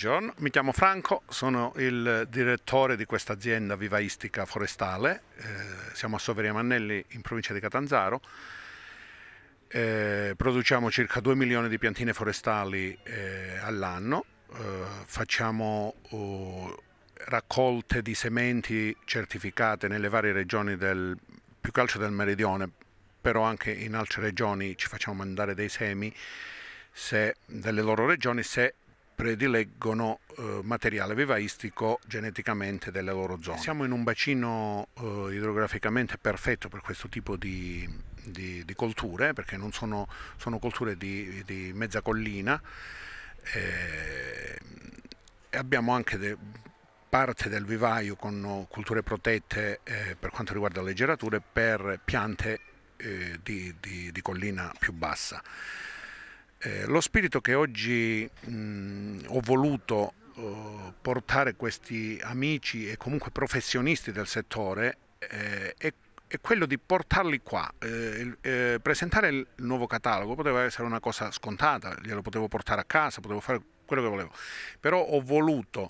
Buongiorno, mi chiamo Franco, sono il direttore di questa azienda vivaistica forestale, eh, siamo a Soveria Mannelli in provincia di Catanzaro, eh, produciamo circa 2 milioni di piantine forestali eh, all'anno, eh, facciamo oh, raccolte di sementi certificate nelle varie regioni del più calcio del meridione, però anche in altre regioni ci facciamo mandare dei semi se, delle loro regioni se predileggono eh, materiale vivaistico geneticamente delle loro zone. Siamo in un bacino eh, idrograficamente perfetto per questo tipo di, di, di colture, perché non sono, sono colture di, di, mezza collina. Eh, abbiamo anche de, parte del vivaio con culture protette eh, per quanto riguarda le gerature per piante eh, di collina più bassa. Eh, lo spirito che oggi mh, mm, ho voluto eh, portare questi amici e comunque professionisti del settore eh, è, è, quello di portarli qua. Eh, eh, presentare il nuovo catalogo poteva essere una cosa scontata, glielo potevo portare a casa, potevo fare quello che volevo, però ho voluto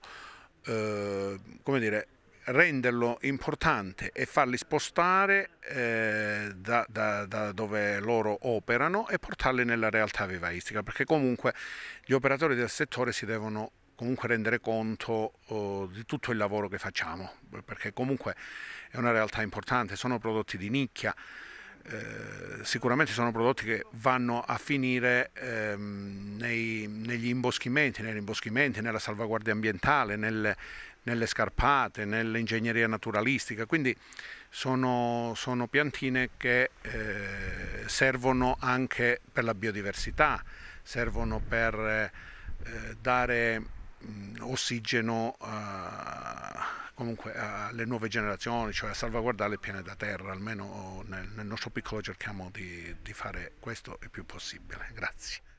eh, come dire, renderlo importante e farli spostare eh, da, da, da, dove loro operano e portarli nella realtà vivaistica, perché comunque gli operatori del settore si devono comunque rendere conto oh, di tutto il lavoro che facciamo, perché comunque è una realtà importante, sono prodotti di nicchia. Eh, sicuramente sono prodotti che vanno a finire ehm, nei, negli imboschimenti, nei rimboschimenti, nella salvaguardia ambientale, nel, nelle scarpate, nell'ingegneria naturalistica, quindi sono, sono piantine che eh, servono anche per la biodiversità, servono per eh, dare mh, mm, ossigeno eh, alle nuove generazioni, cioè a salvaguardare il pianeta terra, almeno nel, nel nostro piccolo cerchiamo di, di fare questo il più possibile. Grazie.